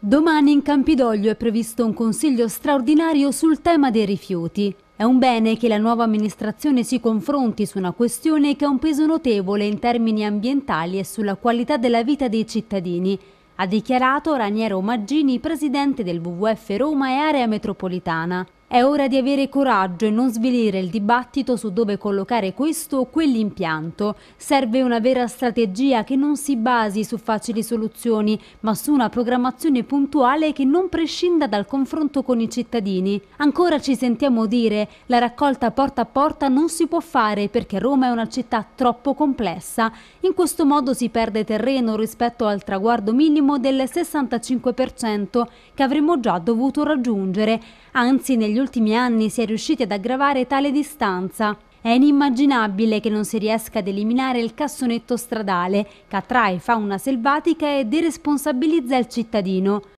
Domani in Campidoglio è previsto un consiglio straordinario sul tema dei rifiuti. È un bene che la nuova amministrazione si confronti su una questione che ha un peso notevole in termini ambientali e sulla qualità della vita dei cittadini, ha dichiarato Raniero Maggini, presidente del WWF Roma e Area Metropolitana. È ora di avere coraggio e non svilire il dibattito su dove collocare questo o quell'impianto. Serve una vera strategia che non si basi su facili soluzioni, ma su una programmazione puntuale che non prescinda dal confronto con i cittadini. Ancora ci sentiamo dire la raccolta porta a porta non si può fare perché Roma è una città troppo complessa. In questo modo si perde terreno rispetto al traguardo minimo del 65% che avremmo già dovuto raggiungere. Anzi, negli negli ultimi anni si è riusciti ad aggravare tale distanza. È inimmaginabile che non si riesca ad eliminare il cassonetto stradale che attrae fauna selvatica e deresponsabilizza il cittadino.